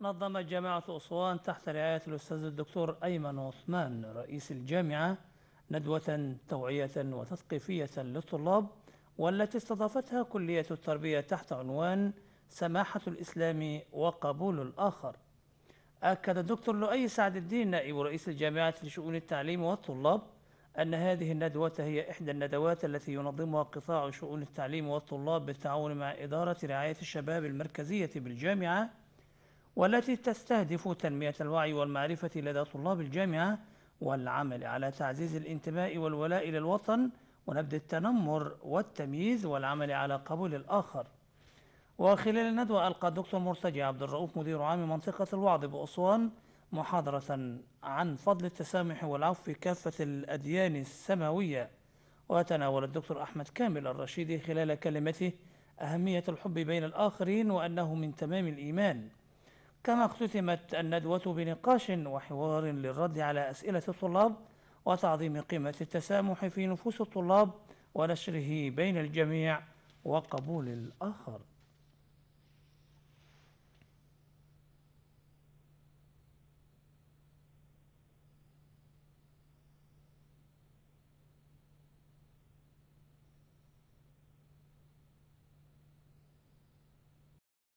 نظمت جامعة أسوان تحت رعاية الأستاذ الدكتور أيمن عثمان رئيس الجامعة ندوة توعية وتثقيفية للطلاب والتي استضافتها كلية التربية تحت عنوان سماحة الإسلام وقبول الآخر أكد الدكتور لؤي سعد الدين نائب رئيس الجامعة لشؤون التعليم والطلاب أن هذه الندوة هي إحدى الندوات التي ينظمها قطاع شؤون التعليم والطلاب بالتعاون مع إدارة رعاية الشباب المركزية بالجامعة والتي تستهدف تنمية الوعي والمعرفة لدى طلاب الجامعة والعمل على تعزيز الانتماء والولاء للوطن ونبذ التنمر والتمييز والعمل على قبول الآخر وخلال الندوة ألقى الدكتور مرتجي عبد الرؤوف مدير عام منطقة الوعظ بأسوان محاضرة عن فضل التسامح والعفو في كافة الأديان السماوية وتناول الدكتور أحمد كامل الرشيدي خلال كلمته أهمية الحب بين الآخرين وأنه من تمام الإيمان كما اختتمت الندوة بنقاش وحوار للرد على أسئلة الطلاب وتعظيم قيمة التسامح في نفوس الطلاب ونشره بين الجميع وقبول الآخر